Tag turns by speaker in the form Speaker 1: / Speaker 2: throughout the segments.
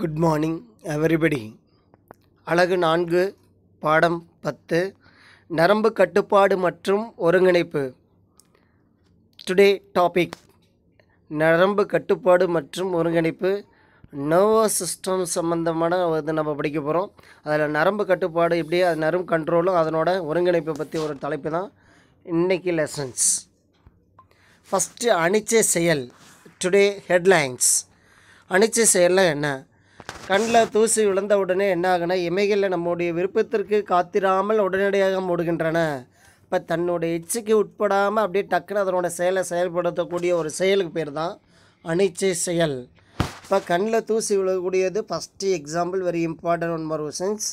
Speaker 1: good morning everybody அழகு நான்கு பாடம் பத்து நரம்பு கட்டுப்பாடு மற்றும் ஒருங்கிணைப்பு டுடே டாபிக் நரம்பு கட்டுப்பாடு மற்றும் ஒருங்கிணைப்பு நர்வஸ் சிஸ்டம் சம்மந்தமான இது நம்ம படிக்க போகிறோம் அதில் நரம்பு கட்டுப்பாடு இப்படி அது நரம்பு கண்ட்ரோலும் அதனோட ஒருங்கிணைப்பை பற்றி ஒரு தலைப்பு தான் இன்றைக்கி லெசன்ஸ் ஃபஸ்ட்டு அணிச்ச செயல் டுடே ஹெட்லைன்ஸ் அணிச்ச செயலில் என்ன கண்ணில் தூசி விழுந்த உடனே என்னாகுனா இமைகளில் நம்முடைய விருப்பத்திற்கு காத்திராமல் உடனடியாக மூடுகின்றன இப்போ தன்னுடைய இச்சைக்கு உட்படாமல் அப்படியே டக்குன்னு அதனோட செயலை செயல்படுத்தக்கூடிய ஒரு செயலுக்கு பேர் தான் அனிச்சை செயல் இப்போ கண்ணில் தூசி விழக்கூடியது first example very important one more sense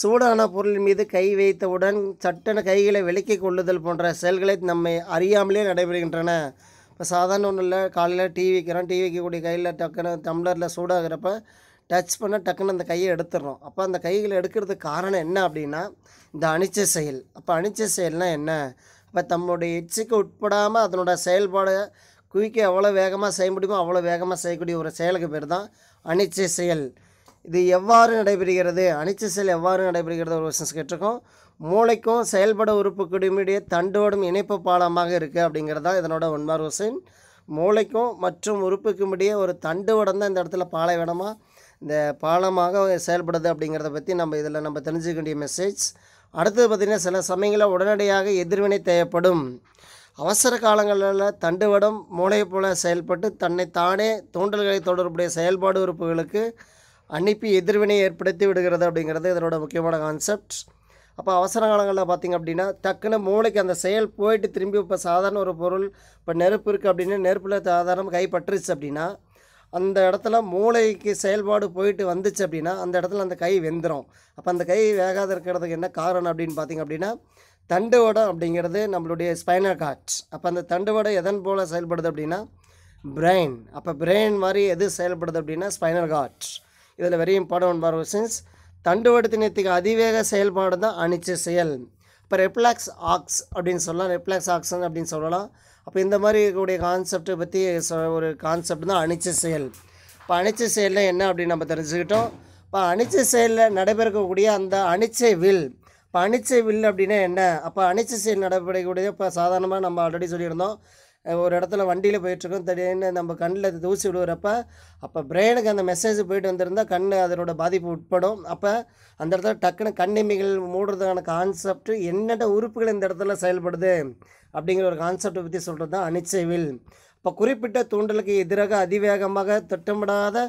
Speaker 1: சூடான பொருள் மீது கை வைத்தவுடன் சட்டென கைகளை விலக்கிக் கொள்ளுதல் போன்ற செயல்களை நம்மை அறியாமலே நடைபெறுகின்றன இப்போ சாதாரண ஒன்றும் இல்லை காலையில் டிவி வைக்கிறோம் டிவி வைக்கக்கூடிய கையில் டக்குன்னு டம்ளரில் சூடாகிறப்ப டச் பண்ணால் டக்குன்னு அந்த கையை எடுத்துடுறோம் அப்போ அந்த கைகளை எடுக்கிறதுக்கு காரணம் என்ன அப்படின்னா இந்த அணிச்ச செயல் அப்போ அணிச்ச செயல்னால் என்ன இப்போ தம்முடைய எச்சுக்கு உட்படாமல் அதனோட செயல்பாடு குயிக்க எவ்வளோ வேகமாக செய்ய முடியுமோ அவ்வளோ வேகமாக செய்யக்கூடிய ஒரு செயலுக்கு பேர் தான் அணிச்ச செயல் இது எவ்வாறு நடைபெறுகிறது அணிச்ச செயல் எவ்வாறு நடைபெறுகிறது ஒரு விஷயம் கேட்டிருக்கோம் மூளைக்கும் செயல்பட உறுப்புக்கிடையுடைய தண்டோடும் இணைப்பு பாலமாக இருக்குது அப்படிங்கிறது தான் இதனோட ஒன்பார் விஷயம் மூளைக்கும் மற்றும் உறுப்புக்கும் இடையே ஒரு தண்டு உடந்தான் இந்த இடத்துல பாலை விடமாக இந்த பாலமாக செயல்படுது அப்படிங்கிறத பற்றி நம்ம இதில் நம்ம தெரிஞ்சுக்க வேண்டிய மெசேஜ் அடுத்தது பார்த்திங்கன்னா சில சமயங்களில் உடனடியாக எதிர்வினை தேவைப்படும் அவசர காலங்களில் தண்டுவடம் மூளை போல செயல்பட்டு தன்னை தானே தூண்டல்களை தொடர்புடைய செயல்பாடு உறுப்புகளுக்கு அனுப்பி எதிர்வினை ஏற்படுத்தி விடுகிறது அப்படிங்கிறது இதனோட முக்கியமான கான்செப்ட் அப்போ அவசர காலங்களில் பார்த்திங்க அப்படின்னா டக்குன்னு மூளைக்கு அந்த செயல் போயிட்டு திரும்பி இப்போ சாதாரண ஒரு பொருள் இப்போ நெருப்பு இருக்குது அப்படின்னா நெருப்பில் சாதாரண கைப்பற்றுச்சு அப்படின்னா அந்த இடத்துல மூளைக்கு செயல்பாடு போயிட்டு வந்துச்சு அப்படின்னா அந்த இடத்துல அந்த கை வெந்துடும் அப்போ அந்த கை வேகாத இருக்கிறதுக்கு என்ன காரணம் அப்படின்னு பார்த்திங்க அப்படின்னா தண்டுவடம் அப்படிங்கிறது நம்மளுடைய ஸ்பைனல் கார்ட்ஸ் அப்போ அந்த தண்டுவடம் எதன் போல் செயல்படுது அப்படின்னா பிரெயின் அப்போ பிரெயின் மாதிரி எது செயல்படுது அப்படின்னா ஸ்பைனல் கார்ட்ஸ் இதில் வெரி இம்பார்ட்டன்ட் பார் சின்ஸ் தண்டுவடத்தினத்துக்கு அதிவேக செயல்பாடு தான் அணிச்ச செயல் இப்போ ரெப்ளாக்ஸ் ஆக்ஸ் அப்படின்னு சொல்லலாம் ரெப்ளாக்ஸ் ஆக்ஸன் அப்படின்னு சொல்லலாம் அப்போ இந்த மாதிரி கூடிய கான்செப்டை பற்றி ஒரு கான்செப்ட் தான் அணிச்ச செயல் இப்போ அணிச்ச செயலில் என்ன அப்படின்னு நம்ம தெரிஞ்சுக்கிட்டோம் இப்போ அணிச்ச செயலில் நடைபெறக்கூடிய அந்த அணிச்சை வில் இப்போ அணிச்சை வில் அப்படின்னா என்ன அப்போ அணிச்ச செயல் நடைபெறக்கூடிய இப்போ சாதாரணமாக நம்ம ஆல்ரெடி சொல்லியிருந்தோம் ஒரு இடத்துல வண்டியில் போயிட்டுருக்கோம் திடீர்னு நம்ம கண்ணில் தூசி விடுவுறப்ப அப்போ பிரெயினுக்கு அந்த மெசேஜ் போயிட்டு வந்திருந்தால் கண் அதனோட பாதிப்பு உட்படும் அப்போ அந்த இடத்துல டக்குன்னு கண்ணிமைகள் மூடுறதுக்கான கான்செப்ட் என்னென்ன உறுப்புகள் இந்த இடத்துல செயல்படுது அப்படிங்கிற ஒரு கான்செப்டை பற்றி சொல்கிறது தான் அனிச்சைவில் இப்போ குறிப்பிட்ட தூண்டலுக்கு எதிராக அதிவேகமாக திட்டமிடாத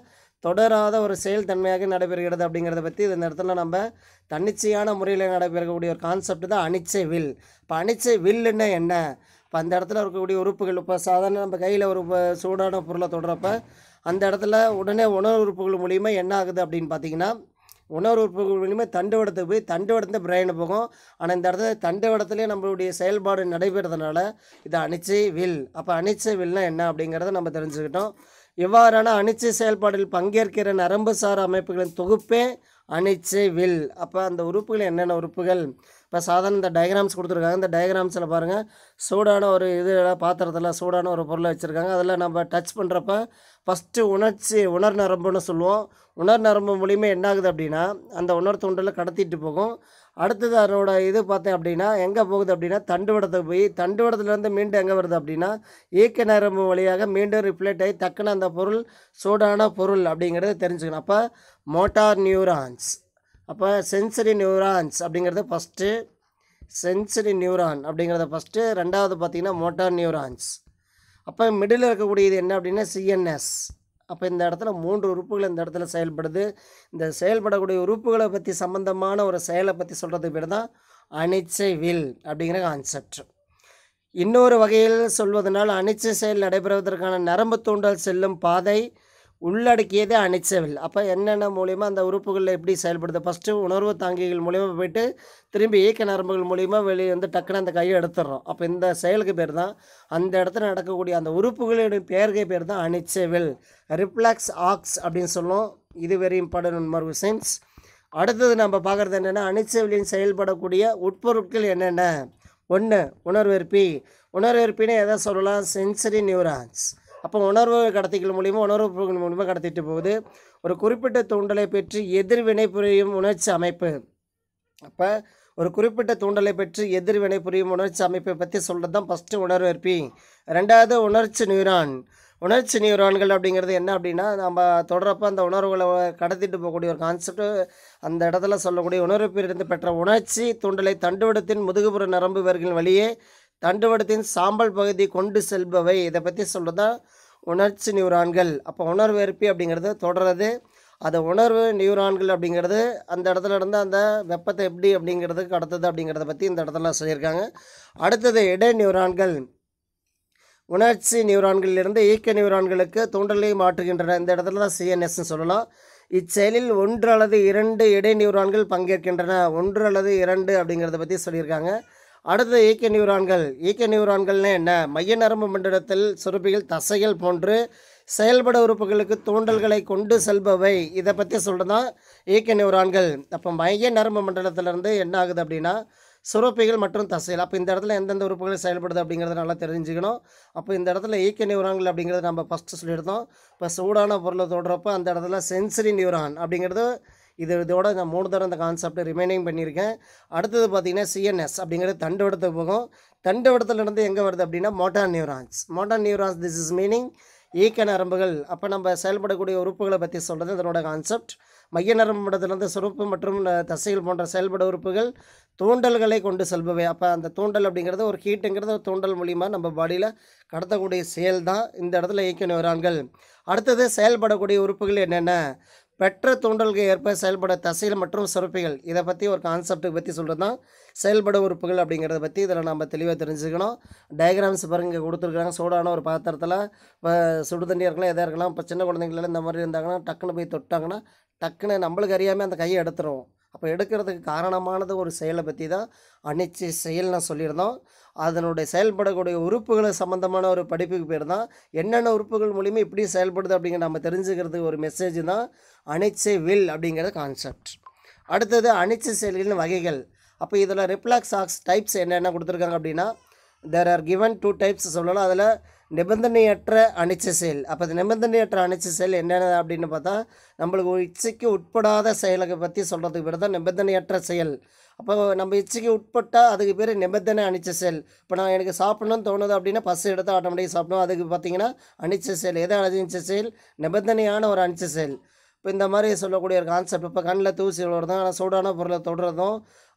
Speaker 1: தொடராத ஒரு செயல் தன்மையாக நடைபெறுகிறது அப்படிங்கிறத பற்றி இந்த இடத்துல நம்ம தன்னிச்சையான முறையில் நடைபெறக்கூடிய ஒரு கான்செப்ட் தான் அனிச்சை வில் இப்போ அனிச்சை வில்லுன்னா என்ன இப்போ அந்த இடத்துல இருக்கக்கூடிய உறுப்புகள் இப்போ சாதாரண நம்ம கையில் ஒரு சூடான பொருளை தொடரப்ப அந்த இடத்துல உடனே உணவு உறுப்புகள் மூலிமா என்ன ஆகுது அப்படின்னு பார்த்தீங்கன்னா உணவு உறுப்புகள் மூலிமா தண்டுவடத்துக்கு போய் தண்டு தண்டுவடத்து பிரெயின் போகும் ஆனால் இந்த இடத்துல தண்டுவடத்துலேயே நம்மளுடைய செயல்பாடு நடைபெறதுனால இதை அணிச்சை வில் அப்போ அணிச்சை வில்னா என்ன அப்படிங்கிறத நம்ம தெரிஞ்சுக்கிட்டோம் இவ்வாறான அணிச்சை செயல்பாடில் பங்கேற்கிற நரம்பு சார் அமைப்புகளின் தொகுப்பே அணிச்சை வில் அப்போ அந்த உறுப்புகள் என்னென்ன உறுப்புகள் இப்போ சாதாரண இந்த டயக்ராம்ஸ் கொடுத்துருக்காங்க இந்த டயக்ராம்ஸில் பாருங்கள் சூடான ஒரு இது பாத்திரத்தில் சூடான ஒரு பொருளை வச்சுருக்காங்க அதில் நம்ம டச் பண்ணுறப்ப ஃபஸ்ட்டு உணர்ச்சி உணர் நரம்புன்னு சொல்லுவோம் உணர் நரம்பு மூலியமாக என்ன ஆகுது அப்படின்னா அந்த உணர் தூண்டலில் கடத்திட்டு போகும் அடுத்தது அதனோட இது பார்த்தேன் அப்படின்னா எங்கே போகுது அப்படின்னா தண்டுவடத்துக்கு போய் தண்டுவடத்துலேருந்து மீண்டும் எங்கே வருது அப்படின்னா இயக்க நரம்பு வழியாக மீண்டும் ரிப்ளேட் ஆகி டக்குன்னு அந்த பொருள் சூடான பொருள் அப்படிங்கிறத தெரிஞ்சுக்கணும் அப்போ மோட்டார் நியூரான்ஸ் அப்போ சென்சரி நியூரான்ஸ் அப்படிங்கிறது ஃபஸ்ட்டு சென்சரி நியூரான் அப்படிங்கிறத ஃபஸ்ட்டு ரெண்டாவது பார்த்திங்கன்னா மோட்டார் நியூரான்ஸ் அப்போ மிடில் இருக்கக்கூடியது என்ன அப்படின்னா சிஎன்எஸ் அப்போ இந்த இடத்துல மூன்று உறுப்புகள் இந்த இடத்துல செயல்படுது இந்த செயல்படக்கூடிய உறுப்புகளை பற்றி சம்மந்தமான ஒரு செயலை பற்றி சொல்கிறதுக்கு பேர் தான் அனிச்சை வில் அப்படிங்கிற கான்செப்ட் இன்னொரு வகையில் சொல்வதனால் அனிச்சை செயல் நடைபெறுவதற்கான நரம்பு தூண்டல் செல்லும் பாதை உள்ளடக்கியது அணைச்சவில் அப்போ என்னென்ன மூலிமா அந்த உறுப்புகளில் எப்படி செயல்படுது ஃபஸ்ட்டு உணர்வு தாங்கிகள் மூலிமா போயிட்டு திரும்பி இயக்க நரம்புகள் மூலிமா வெளியே வந்து டக்குன்னு அந்த கையை எடுத்துடுறோம் அப்போ இந்த செயலுக்கு பேர் தான் அந்த இடத்துல நடக்கக்கூடிய அந்த உறுப்புகளின் பெயர்கை பேர் தான் அணைச்சவில் ரிப்ளாக்ஸ் ஆக்ஸ் அப்படின்னு சொல்லும் இது வெரி இம்பார்ட்டன்ட் மர்வு சென்ஸ் அடுத்தது நம்ம பார்க்குறது என்னென்னா அணைச்சவிலின் செயல்படக்கூடிய உட்பொருட்கள் என்னென்ன ஒன்று உணர்வெற்பி உணர்வெற்பின்னு எதை சொல்லலாம் சென்சரி நியூரான்ஸ் அப்போ உணர்வு கடத்திகள் மூலியமாக உணர்வு பொருட்கள் மூலியமாக கடத்திட்டு போகுது ஒரு குறிப்பிட்ட தூண்டலை பெற்று எதிர்வினை புரியும் உணர்ச்சி அமைப்பு அப்போ ஒரு குறிப்பிட்ட தூண்டலை பெற்று எதிர்வினை புரியும் உணர்ச்சி அமைப்பை பற்றி சொல்கிறது தான் ஃபஸ்ட்டு உணர்வெற்பி ரெண்டாவது உணர்ச்சி நியூரான் உணர்ச்சி நியூரான்கள் அப்படிங்கிறது என்ன அப்படின்னா நம்ம தொடரப்ப அந்த உணர்வுகளை கடத்திட்டு போகக்கூடிய ஒரு கான்செப்ட்டு அந்த இடத்துல சொல்லக்கூடிய உணர்விலிருந்து பெற்ற உணர்ச்சி தூண்டலை தண்டுவிடத்தின் முதுகுபுற நரம்பு வேர்களின் வழியே தண்டுவடத்தின் சாம்பல் பகுதி கொண்டு செல்பவை இதை பற்றி சொல்கிறது உணர்ச்சி நியூரான்கள் அப்போ உணர்வு அப்படிங்கிறது தொடர்றது அது உணர்வு நியூரான்கள் அப்படிங்கிறது அந்த இடத்துல இருந்து அந்த வெப்பத்தை எப்படி அப்படிங்கிறது கடத்துது அப்படிங்கிறத பற்றி இந்த இடத்துல சொல்லியிருக்காங்க அடுத்தது இடை நியூரான்கள் உணர்ச்சி நியூரான்களிலிருந்து இயக்க நியூரான்களுக்கு தூண்டலை மாற்றுகின்றன இந்த இடத்துல தான் சிஎன்எஸ்ன்னு சொல்லலாம் இச்செயலில் ஒன்று அல்லது இரண்டு இடை நியூரான்கள் பங்கேற்கின்றன ஒன்று அல்லது இரண்டு அப்படிங்கிறத பற்றி சொல்லியிருக்காங்க அடுத்த இயக்க நியூரான்கள் இயக்க நியூரான்கள்னு என்ன மைய நரம்பு மண்டலத்தில் சுரப்பிகள் தசைகள் போன்று செயல்பட உறுப்புகளுக்கு தூண்டல்களை கொண்டு செல்பவை இதை பற்றி சொல்கிறது தான் நியூரான்கள் அப்போ மைய நரம்பு மண்டலத்திலேருந்து என்ன ஆகுது அப்படின்னா சுரப்பிகள் மற்றும் தசைகள் அப்போ இந்த இடத்துல எந்தெந்த உறுப்புகள் செயல்படுது அப்படிங்கிறத நல்லா தெரிஞ்சுக்கணும் அப்போ இந்த இடத்துல இயக்க நியூரான்கள் அப்படிங்கிறத நம்ம ஃபஸ்ட்டு சொல்லியிருந்தோம் இப்போ சூடான பொருளை தொடுறப்போ அந்த இடத்துல சென்சரி நியூரான் அப்படிங்கிறது இது இதோட நான் மூணு தரம் இந்த கான்செப்ட் ரிமைனிங் பண்ணியிருக்கேன் அடுத்தது பார்த்திங்கன்னா சிஎன்எஸ் அப்படிங்கிறது தண்டுவடத்துக்கு போகும் தண்டுவடத்துலேருந்து எங்கே வருது அப்படின்னா motor neurons motor neurons this is meaning ஈக்க நரம்புகள் அப்போ நம்ம செயல்படக்கூடிய உறுப்புகளை பற்றி சொல்கிறது இதனோட கான்செப்ட் மைய நரம்பு மண்டலத்திலிருந்து சுருப்பு மற்றும் தசைகள் போன்ற செயல்பட உறுப்புகள் தூண்டல்களை கொண்டு செல்பவை அப்போ அந்த தூண்டல் அப்படிங்கிறது ஒரு ஹீட்டுங்கிறது ஒரு தூண்டல் மூலிமா நம்ம பாடியில் கடத்தக்கூடிய செயல் தான் இந்த இடத்துல இயக்க நியூரான்கள் அடுத்தது செயல்படக்கூடிய உறுப்புகள் என்னென்ன பெற்ற தூண்டல்கள் ஏற்ப செயல்பட தசைகள் மற்றும் சுரப்பிகள் இதை பற்றி ஒரு கான்செப்ட்டை பற்றி சொல்கிறது தான் செயல்பட உறுப்புகள் அப்படிங்கிறத பற்றி இதில் நம்ம தெளிவாக தெரிஞ்சுக்கணும் டயக்ராம்ஸ் பாருங்கள் இங்கே கொடுத்துருக்குறாங்க சோடான ஒரு பாத்திரத்தில் இப்போ சுடுதண்ணியாக இருக்கலாம் எதாக இருக்கலாம் இப்போ சின்ன குழந்தைங்களில் இந்த மாதிரி இருந்தாங்கன்னா டக்குன்னு போய் தொட்டாங்கன்னா டக்குன்னு நம்மளுக்கு அறியாமல் அந்த கையை எடுத்துருவோம் அப்போ எடுக்கிறதுக்கு காரணமானது ஒரு செயலை பற்றி தான் அனிச்சை செயல் நான் சொல்லியிருந்தோம் அதனுடைய செயல்படக்கூடிய உறுப்புகளை சம்மந்தமான ஒரு படிப்புக்கு பேர் தான் என்னென்ன உறுப்புகள் மூலிமா இப்படி செயல்படுது அப்படிங்கிற நம்ம தெரிஞ்சுக்கிறதுக்கு ஒரு மெசேஜ் தான் அனிச்சை வில் அப்படிங்கிற கான்செப்ட் அடுத்தது அனிச்சை செயல்களின் வகைகள் அப்போ இதில் ரிப்ளாக்ஸ் ஆக்ஸ் டைப்ஸ் என்னென்ன கொடுத்துருக்காங்க அப்படின்னா there are given two types சொல்லலாம் அதில் நிபந்தனையற்ற அனிச்ச செயல் அப்போ இந்த நிபந்தனையற்ற அனிச்ச செயல் என்னென்ன அப்படின்னு பார்த்தா நம்மளுக்கு இச்சைக்கு உட்படாத செயலை பற்றி சொல்கிறதுக்கு பேர் தான் நிபந்தனையற்ற செயல் அப்போ நம்ம இச்சைக்கு உட்பட்டால் அதுக்கு பேர் நிபந்தனை அணிச்ச செயல் இப்போ நான் எனக்கு சாப்பிட்ணும்னு தோணுது அப்படின்னா பஸ் எடுத்து ஆட்டோமேட்டிக் சாப்பிடும் அதுக்கு பார்த்தீங்கன்னா அணிச்ச செயல் எதை அணிச்ச செயல் நிபந்தனையான ஒரு அணிச்ச செயல் இப்போ இந்த மாதிரி சொல்லக்கூடிய ஒரு கான்செப்ட் இப்போ கண்ணில் தூசி விடுறதும் ஆனால் சூடான பொருளை தொடுறதும்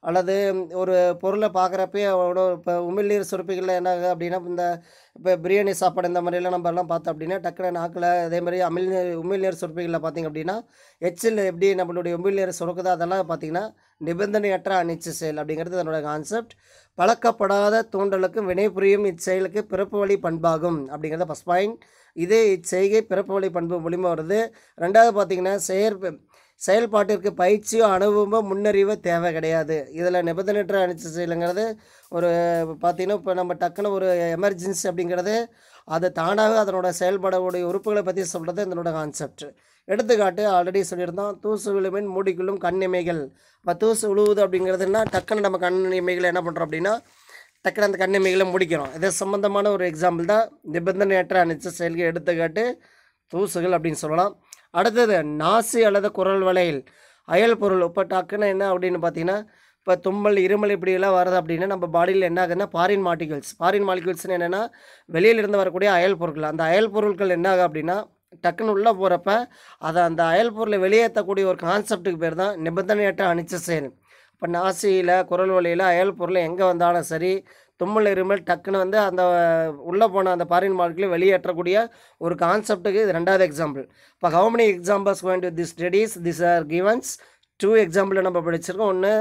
Speaker 1: அல்லது ஒரு பொருளை பார்க்குறப்பே அவனோட இப்போ உமிழ்நீர் சுரப்பிகளில் என்ன ஆகுது அப்படின்னா இந்த இப்போ பிரியாணி சாப்பாடு இந்த மாதிரிலாம் நம்ம எல்லாம் பார்த்தோம் அப்படின்னா டக்குனு நாக்கில் அதே மாதிரி அமிழ்நீர் உமிழ்நீர் சுரப்பிகளில் பார்த்திங்க அப்படின்னா எச்சில் எப்படி நம்மளுடைய உமிழ்நீர் சுரக்குதோ அதெல்லாம் பார்த்திங்கன்னா நிபந்தனையற்ற அனிச்ச செயல் அப்படிங்கிறது அதனுடைய கான்செப்ட் பழக்கப்படாத தூண்டலுக்கும் வினைபுரியும் இச்செயலுக்கு பிறப்பு வழி பண்பாகும் அப்படிங்கிறத ஃபஸ்ட் பாயிண்ட் இதே இச்செய்கை பிறப்பு வழி பண்பு மூலிமா வருது ரெண்டாவது பார்த்திங்கன்னா செயற்பு செயல்பாட்டிற்கு பயிற்சியோ அனுபவமோ முன்னறிவோ தேவை கிடையாது இதில் நிபந்தனற்ற செயலுங்கிறது ஒரு பார்த்திங்கன்னா இப்போ நம்ம டக்குன்னு ஒரு எமர்ஜென்சி அப்படிங்கிறது அதை தானாக அதனோட செயல்படக்கூடிய உறுப்புகளை பற்றி சொல்கிறது இதனோட கான்செப்ட் எடுத்துக்காட்டு ஆல்ரெடி சொல்லியிருந்தோம் தூசு விழுமின் மூடிக்குள்ளும் கண்ணிமைகள் இப்போ தூசு விழுவுது அப்படிங்கிறதுனா டக்குன்னு நம்ம கண்ணிமைகளை என்ன பண்ணுறோம் அப்படின்னா டக்குனு அந்த கண்ணிமைகளை முடிக்கிறோம் இதை சம்மந்தமான ஒரு எக்ஸாம்பிள் தான் நிபந்தனையற்ற அணிச்ச செயல்கள் எடுத்துக்காட்டு தூசுகள் அப்படின்னு சொல்லலாம் அடுத்தது நாசி அல்லது குரல் வலையில் அயல் பொருள் இப்போ டக்குன்னு என்ன அப்படின்னு பார்த்தீங்கன்னா இப்போ தும்மல் இருமல் இப்படியெல்லாம் வருது அப்படின்னா நம்ம பாடியில் என்ன ஆகுதுன்னா பாரின் மாலிகுல்ஸ் பாரின் மாலிகுல்ஸ்னு என்னென்னா வெளியிலிருந்து வரக்கூடிய அயல் பொருட்கள் அந்த அயல் பொருட்கள் என்ன ஆகும் அப்படின்னா டக்குன்னு உள்ளே போகிறப்ப அதை அந்த அயல் பொருளை வெளியேற்றக்கூடிய ஒரு கான்செப்ட்டுக்கு பேர் தான் நிபந்தனையற்ற அணிச்ச செயல் இப்போ நாசியில் குரல் வழியில் அயல் பொருள் எங்கே வந்தாலும் சரி தும்மல் இருமல் டக்குன்னு வந்து அந்த உள்ளே போன அந்த பாரின் மார்க்கில் வெளியேற்றக்கூடிய ஒரு கான்செப்ட்டுக்கு இது ரெண்டாவது எக்ஸாம்பிள் இப்போ how many examples going to the studies this are givens two எக்ஸாம்பிளில் நம்ம படிச்சிருக்கோம் ஒன்று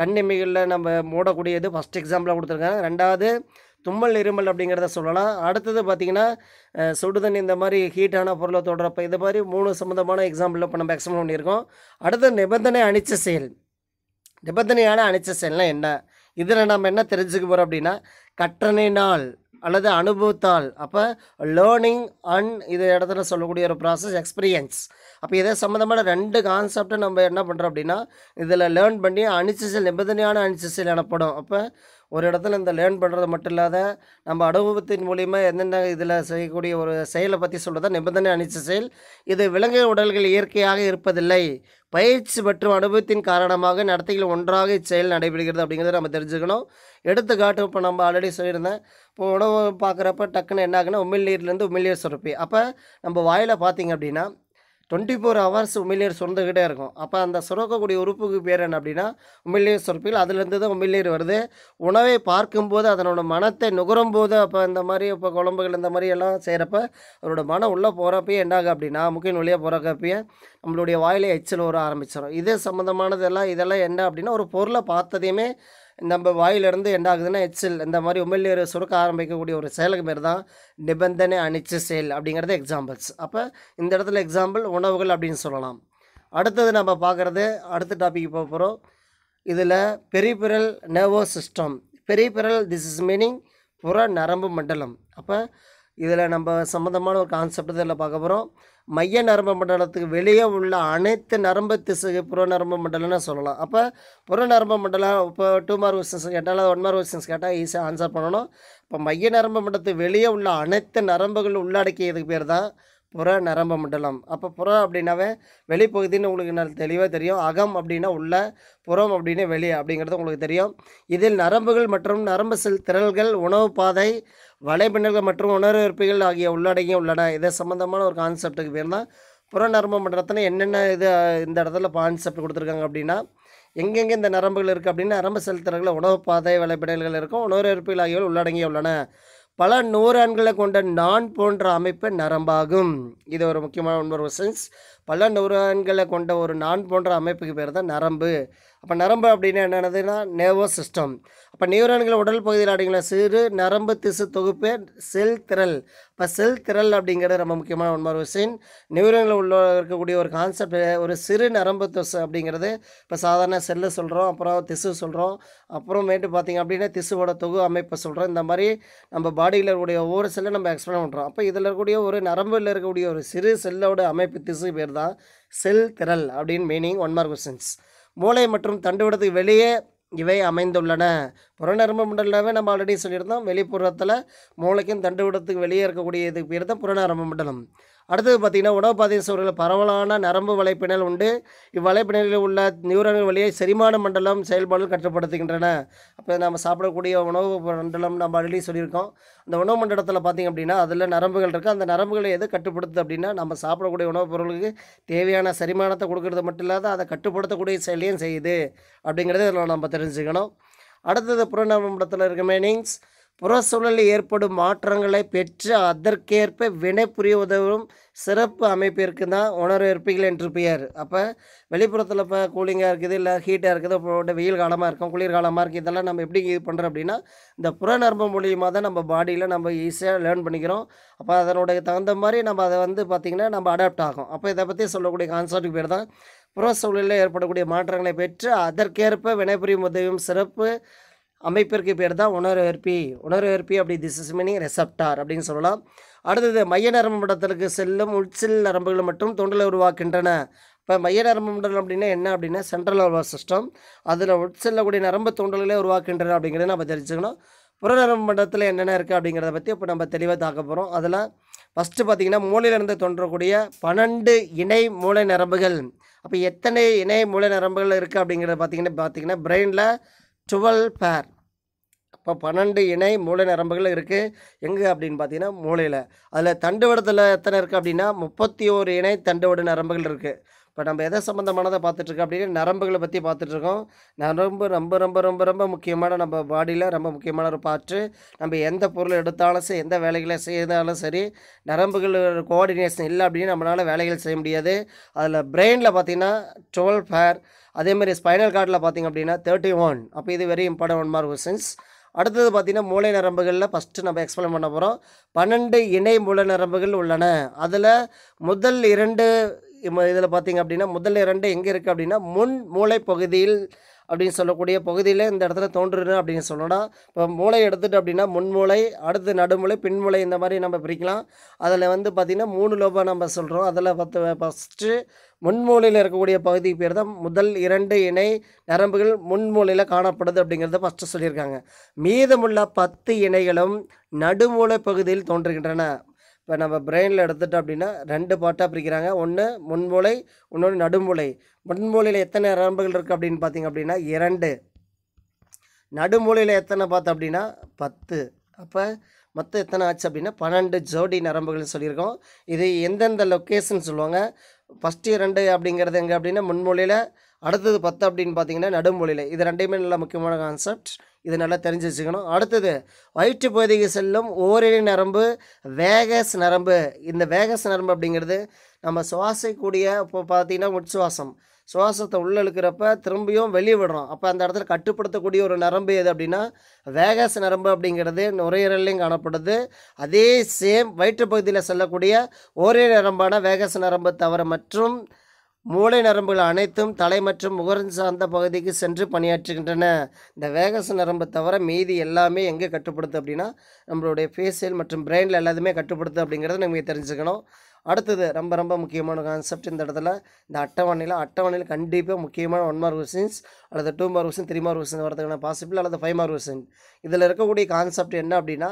Speaker 1: கண்ணிமைகளில் நம்ம மூடக்கூடியது ஃபஸ்ட் எக்ஸாம்பிளாக கொடுத்துருக்காங்க ரெண்டாவது தும்மல் இருமல் அப்படிங்கிறத சொல்லலாம் அடுத்தது பார்த்திங்கன்னா சுடுதண்ணி இந்த மாதிரி ஹீட்டான பொருளை தொடரப்ப இது மாதிரி மூணு சம்மந்தமான எக்ஸாம்பிளில் இப்போ நம்ம எக்ஸாம்பிள் பண்ணியிருக்கோம் அடுத்து நிபந்தனை அணிச்ச செயல் நிபந்தனையான அணிச்ச செயல்னால் என்ன இதில் நம்ம என்ன தெரிஞ்சுக்க போகிறோம் அப்படின்னா கற்றணினால் அல்லது அனுபவத்தால் அப்போ லேர்னிங் அண்ட் இது இடத்துல சொல்லக்கூடிய ஒரு ப்ராசஸ் எக்ஸ்பீரியன்ஸ் அப்போ இதே சம்மந்தமான ரெண்டு கான்செப்டை நம்ம என்ன பண்ணுறோம் அப்படின்னா இதில் லேர்ன் பண்ணி அணிச்சிசல் நிபந்தனையான அணிச்சிசல் எனப்படும் அப்போ ஒரு இடத்துல இந்த லேர்ன் பண்ணுறது மட்டும் இல்லாத நம்ம அனுபவத்தின் மூலியமாக என்னென்ன இதில் செய்யக்கூடிய ஒரு செயலை பற்றி சொல்கிறத நிபந்தனை அணிச்ச செயல் இது விலங்கு உடல்கள் இயற்கையாக இருப்பதில்லை பயிற்சி மற்றும் அனுபவத்தின் காரணமாக நடத்தைகள் ஒன்றாக இச்செயல் நடைபெறுகிறது அப்படிங்கிறத நம்ம தெரிஞ்சுக்கணும் எடுத்துக்காட்டு இப்போ நம்ம ஆல்ரெடி சொல்லியிருந்தேன் இப்போ உணவு பார்க்குறப்ப டக்குன்னு என்ன ஆகுனா உமிழ்நீர்லேருந்து உமிழ்நீர் சுரப்பி அப்போ நம்ம வாயில் பார்த்திங்க அப்படின்னா டுவெண்ட்டி ஃபோர் ஹவர்ஸ் உமிழ்நீர் சுரந்துக்கிட்டே இருக்கும் அப்போ அந்த சுரக்கக்கூடிய உறுப்புக்கு பேர் என்ன அப்படின்னா உமிழ்நீர் சுரப்பில் அதுலேருந்து தான் உமிழ்நீர் வருது உணவை பார்க்கும்போது அதனோட மனத்தை நுகரும் போது அப்போ இந்த மாதிரி இப்போ குழம்புகள் இந்த மாதிரி எல்லாம் செய்கிறப்ப அவரோட மனம் உள்ளே போகிறப்பயே என்னாகும் அப்படின்னா முக்கிய வழியாக போகிறக்கப்பயே நம்மளுடைய வாயிலை எச்சில் வர ஆரம்பிச்சிடும் இது சம்மந்தமானதெல்லாம் இதெல்லாம் என்ன அப்படின்னா ஒரு பொருளை பார்த்ததையுமே நம்ம வாயிலிருந்து என்ன ஆகுதுன்னா எச்சில் இந்த மாதிரி உமிழ்நீர் சுருக்க ஆரம்பிக்கக்கூடிய ஒரு செயலுக்கு பேர் தான் நிபந்தனை அணிச்ச செயல் அப்படிங்கிறது எக்ஸாம்பிள்ஸ் அப்போ இந்த இடத்துல எக்ஸாம்பிள் உணவுகள் அப்படின்னு சொல்லலாம் அடுத்தது நம்ம பார்க்குறது அடுத்த டாபிக் போக போகிறோம் இதில் peripheral nervous system peripheral this is meaning புற நரம்பு மண்டலம் அப்போ இதில் நம்ம சம்மந்தமான ஒரு கான்செப்ட் இதில் பார்க்க போகிறோம் மைய நரம்பு மண்டலத்துக்கு வெளியே உள்ள அனைத்து நரம்பு திசுக்கு புற நரம்பு மண்டலம்னு சொல்லலாம் அப்போ புற நரம்பு மண்டலம் இப்போ டூ மார்க் கொஸ்டின்ஸ் கேட்டால் ஒன் மார்க் கொஸ்டின்ஸ் கேட்டால் ஈஸியாக ஆன்சர் பண்ணணும் இப்போ மைய நரம்பு மண்டலத்துக்கு வெளியே உள்ள அனைத்து நரம்புகள் உள்ளடக்கியதுக்கு பேர் தான் புற நரம்ப மண்டலம் அப்போ புற அப்படின்னாவே வெளிப்பகுதின்னு உங்களுக்கு நல்ல தெளிவாக தெரியும் அகம் அப்படின்னா உள்ள புறம் அப்படின்னு வெளியே அப்படிங்கிறது உங்களுக்கு தெரியும் இதில் நரம்புகள் மற்றும் நரம்பு செல் திரள்கள் உணவு பாதை வலைபின்னல்கள் மற்றும் உணர்விற்பிகள் ஆகிய உள்ளடங்கியும் உள்ளன இதை சம்மந்தமான ஒரு கான்செப்ட்டுக்கு பேர் தான் புற நரம்பு மண்டலத்தில் என்னென்ன இது இந்த இடத்துல கான்செப்ட் கொடுத்துருக்காங்க அப்படின்னா எங்கெங்கே இந்த நரம்புகள் இருக்குது அப்படின்னா நரம்பு செல் உணவு பாதை வலைப்பிடல்கள் இருக்கும் உணர்விற்பிகள் ஆகியவை உள்ளடங்கிய உள்ளன பல நூறான்களை கொண்ட நான் போன்ற அமைப்பு நரம்பாகும் இது ஒரு முக்கியமான ஒரு சென்ஸ் பல நூறான்களை கொண்ட ஒரு நான் போன்ற அமைப்புக்கு பேர் தான் நரம்பு அப்போ நரம்பு அப்படின்னா என்னென்னதுன்னா நேவோ சிஸ்டம் அப்போ நியூரான்கள் உடல் பகுதியில் அப்படிங்களா சிறு நரம்பு திசு தொகுப்பு செல் திரள் இப்போ செல் திரள் அப்படிங்கிறது ரொம்ப முக்கியமான ஒன்பது விஷயம் நியூரான்கள் உள்ள இருக்கக்கூடிய ஒரு கான்செப்ட் ஒரு சிறு நரம்பு திசு அப்படிங்கிறது இப்போ சாதாரண செல்லு சொல்கிறோம் அப்புறம் திசு சொல்கிறோம் அப்புறமேட்டு பார்த்திங்க அப்படின்னா திசுவோட தொகு அமைப்பை சொல்கிறோம் இந்த மாதிரி நம்ம பாடியில் இருக்கக்கூடிய ஒவ்வொரு செல்லை நம்ம எக்ஸ்பிளைன் பண்ணுறோம் அப்போ இதில் இருக்கக்கூடிய ஒரு நரம்பில் இருக்கக்கூடிய ஒரு சிறு செல்லோட அமைப்பு திசு பேர் தான் செல் திரள் அப்படின்னு மீனிங் ஒன் மார்க் கொஸ்டின்ஸ் மூளை மற்றும் தண்டுவிடத்துக்கு வெளியே இவை அமைந்துள்ளன புறநரம்பு மண்டலமே நம்ம ஆல்ரெடி சொல்லியிருந்தோம் வெளிப்புறத்தில் மூளைக்கும் தண்டுவிடத்துக்கு வெளியே இருக்கக்கூடிய இதுக்கு பேர் தான் புறநரம்பு மண்டலம் அடுத்தது பார்த்திங்கன்னா உணவுப்பாதையின் சுவர்களில் பரவலான நரம்பு வலைப்பினல் உண்டு இவ்வலைப்பினலில் உள்ள நியூரான்கள் வழியை செரிமான மண்டலம் செயல்பாடு கட்டுப்படுத்துகின்றன அப்போ நம்ம சாப்பிடக்கூடிய உணவு மண்டலம் நம்ம ஆல்ரெடி சொல்லியிருக்கோம் அந்த உணவு மண்டலத்தில் பார்த்திங்க அப்படின்னா அதில் நரம்புகள் இருக்குது அந்த நரம்புகளை எது கட்டுப்படுத்துது அப்படின்னா நம்ம சாப்பிடக்கூடிய உணவுப் பொருளுக்கு தேவையான செரிமானத்தை கொடுக்கறது மட்டும் இல்லாத அதை கட்டுப்படுத்தக்கூடிய செயலையும் செய்யுது இதில் நம்ம தெரிஞ்சுக்கணும் அடுத்தது புறநரம்பு மண்டலத்தில் இருக்க மீனிங்ஸ் புறச்சூழலில் ஏற்படும் மாற்றங்களை பெற்று அதற்கேற்ப வினை புரிய உதவும் சிறப்பு அமைப்பிற்கு தான் உணர்வேற்பிகள் என்று பெயர் அப்போ வெளிப்புறத்தில் இப்போ கூலிங்காக இருக்குது இல்லை ஹீட்டாக இருக்குது இப்போ வெயில் காலமாக இருக்கும் குளிர் காலமாக இருக்குது இதெல்லாம் நம்ம எப்படி இது பண்ணுறோம் அப்படின்னா இந்த புறநரம்பு மூலியமாக தான் நம்ம பாடியில் நம்ம ஈஸியாக லேர்ன் பண்ணிக்கிறோம் அப்போ அதனுடைய தகுந்த மாதிரி நம்ம அதை வந்து பார்த்திங்கன்னா நம்ம அடாப்ட் ஆகும் அப்போ இதை பற்றி சொல்லக்கூடிய கான்செப்ட்டுக்கு பேர் தான் புற சூழலில் ஏற்படக்கூடிய மாற்றங்களை பெற்று அதற்கேற்ப வினைபுரியும் உதவியும் சிறப்பு அமைப்பிற்கு பேர் தான் உணர்வேற்பி உணர்வேற்பி அப்படி திஸ் இஸ் மீனிங் ரெசப்டார் அப்படின்னு சொல்லலாம் அடுத்தது மைய நரம்பு மண்டலத்திற்கு செல்லும் உட்சில் நரம்புகள் மற்றும் தொண்டலை உருவாக்கின்றன இப்போ மைய நரம்பு மண்டலம் அப்படின்னா என்ன அப்படின்னா சென்ட்ரல் நர்வஸ் சிஸ்டம் அதில் உட்செல்லக்கூடிய நரம்பு தொண்டல்களே உருவாக்கின்றன அப்படிங்கிறத நம்ம தெரிஞ்சுக்கணும் புறநரம்பு மண்டலத்தில் என்னென்ன இருக்குது அப்படிங்கிறத பற்றி இப்போ நம்ம தெளிவாக தாக்க போகிறோம் அதில் ஃபஸ்ட்டு பார்த்திங்கன்னா மூளையிலிருந்து தோன்றக்கூடிய பன்னெண்டு இணை மூளை நரம்புகள் அப்போ எத்தனை இணை மூளை நரம்புகள் இருக்குது அப்படிங்கிறத பார்த்திங்கன்னா பார்த்திங்கன்னா பிரெயினில் டுவெல் பேர் இப்போ பன்னெண்டு இணை மூளை நரம்புகள் இருக்குது எங்கே அப்படின்னு பார்த்தீங்கன்னா மூளையில் அதில் தண்டுவடத்தில் எத்தனை இருக்குது அப்படின்னா முப்பத்தி ஓரு இணை தண்டுவட நரம்புகள் இருக்குது இப்போ நம்ம எதை சம்மந்தமானதை பார்த்துட்ருக்கோம் அப்படின்னு நரம்புகளை பற்றி பார்த்துட்ருக்கோம் நரம்பு ரொம்ப ரொம்ப ரொம்ப ரொம்ப முக்கியமான நம்ம பாடியில் ரொம்ப முக்கியமான ஒரு பாட்டு நம்ம எந்த பொருள் எடுத்தாலும் சரி எந்த வேலைகளை செய்தாலும் சரி நரம்புகள் கோஆர்டினேஷன் இல்லை அப்படின்னு நம்மளால் வேலைகள் செய்ய முடியாது அதில் பிரெயினில் பார்த்திங்கன்னா டுவெல் ஃபேர் மாதிரி ஸ்பைனல் கார்டில் பார்த்திங்க அப்படின்னா தேர்ட்டி ஒன் அப்போ இது very important one mark questions அடுத்தது பார்த்திங்கன்னா மூளை நரம்புகளில் ஃபஸ்ட்டு நம்ம எக்ஸ்பிளைன் பண்ண போகிறோம் பன்னெண்டு இணை மூளை நரம்புகள் உள்ளன அதில் முதல் இரண்டு இதில் பார்த்திங்க அப்படின்னா முதல் இரண்டு எங்கே இருக்குது அப்படின்னா முன் மூளை பகுதியில் அப்படின்னு சொல்லக்கூடிய பகுதியில் இந்த இடத்துல தோன்றுறது அப்படின்னு சொல்லணும்னா இப்போ மூளை எடுத்துட்டு அப்படின்னா முன்மூளை அடுத்து நடுமுளை பின்மூளை இந்த மாதிரி நம்ம பிரிக்கலாம் அதில் வந்து பார்த்திங்கன்னா மூணு லோபம் நம்ம சொல்கிறோம் அதில் பத்து ஃபஸ்ட்டு முன்மூலையில் இருக்கக்கூடிய பகுதி பேர் தான் முதல் இரண்டு இணை நரம்புகள் முன்மூலையில் காணப்படுது அப்படிங்கிறத ஃபஸ்ட்டு சொல்லியிருக்காங்க மீதமுள்ள பத்து இணைகளும் நடுமூளை பகுதியில் தோன்றுகின்றன இப்போ நம்ம பிரெயினில் எடுத்துட்டோம் அப்படின்னா ரெண்டு பார்ட்டாக பிரிக்கிறாங்க ஒன்று முன்மூலை இன்னொன்று நடுமூளை முன்மூலையில் எத்தனை நரம்புகள் இருக்குது அப்படின்னு பார்த்திங்க அப்படின்னா இரண்டு நடுமூலையில் எத்தனை பார்த்தோம் அப்படின்னா பத்து அப்போ மொத்தம் எத்தனை ஆச்சு அப்படின்னா பன்னெண்டு ஜோடி நரம்புகள் சொல்லியிருக்கோம் இது எந்தெந்த லொக்கேஷன் சொல்லுவாங்க ஃபஸ்ட்டு ரெண்டு அப்படிங்கிறது எங்கே அப்படின்னா முன்மொழியில் அடுத்தது பத்து அப்படின்னு பார்த்தீங்கன்னா நடுமொழியில் இது ரெண்டையுமே நல்ல முக்கியமான கான்செப்ட் இது நல்லா தெரிஞ்சு வச்சுக்கணும் அடுத்தது வயிற்று பகுதிக்கு செல்லும் ஓரிழி நரம்பு வேகஸ் நரம்பு இந்த வேகஸ் நரம்பு அப்படிங்கிறது நம்ம சுவாசிக்கூடிய இப்போ பார்த்தீங்கன்னா உட்சுவாசம் சுவாசத்தை உள்ளே இழுக்கிறப்ப திரும்பியும் வெளியே விடுறோம் அப்போ அந்த இடத்துல கட்டுப்படுத்தக்கூடிய ஒரு நரம்பு எது அப்படின்னா வேகஸ் நரம்பு அப்படிங்கிறது நுரையீரல்லையும் காணப்படுது அதே சேம் வயிற்று பகுதியில் செல்லக்கூடிய ஒரே நரம்பான வேகஸ் நரம்பு தவிர மற்றும் மூளை நரம்புகள் அனைத்தும் தலை மற்றும் முகரன் சார்ந்த பகுதிக்கு சென்று பணியாற்றுகின்றன இந்த வேகச நரம்பு தவிர மீதி எல்லாமே எங்கே கட்டுப்படுத்து அப்படின்னா நம்மளுடைய ஃபேஷியல் மற்றும் பிரெயினில் எல்லாத்துமே கட்டுப்படுத்து அப்படிங்கிறத நீங்கள் தெரிஞ்சுக்கணும் அடுத்தது ரொம்ப ரொம்ப முக்கியமான கான்செப்ட் இந்த இடத்துல இந்த அட்டவணையில் அட்டவணையில் கண்டிப்பாக முக்கியமான ஒன் மார்க் கொஸ்டின்ஸ் அல்லது two mark question three mark question வரதுக்கான பாசிபிள் அல்லது ஃபைவ் மார்க் கொஸ்டின் இதில் இருக்கக்கூடிய கான்செப்ட் என்ன அப்படின்னா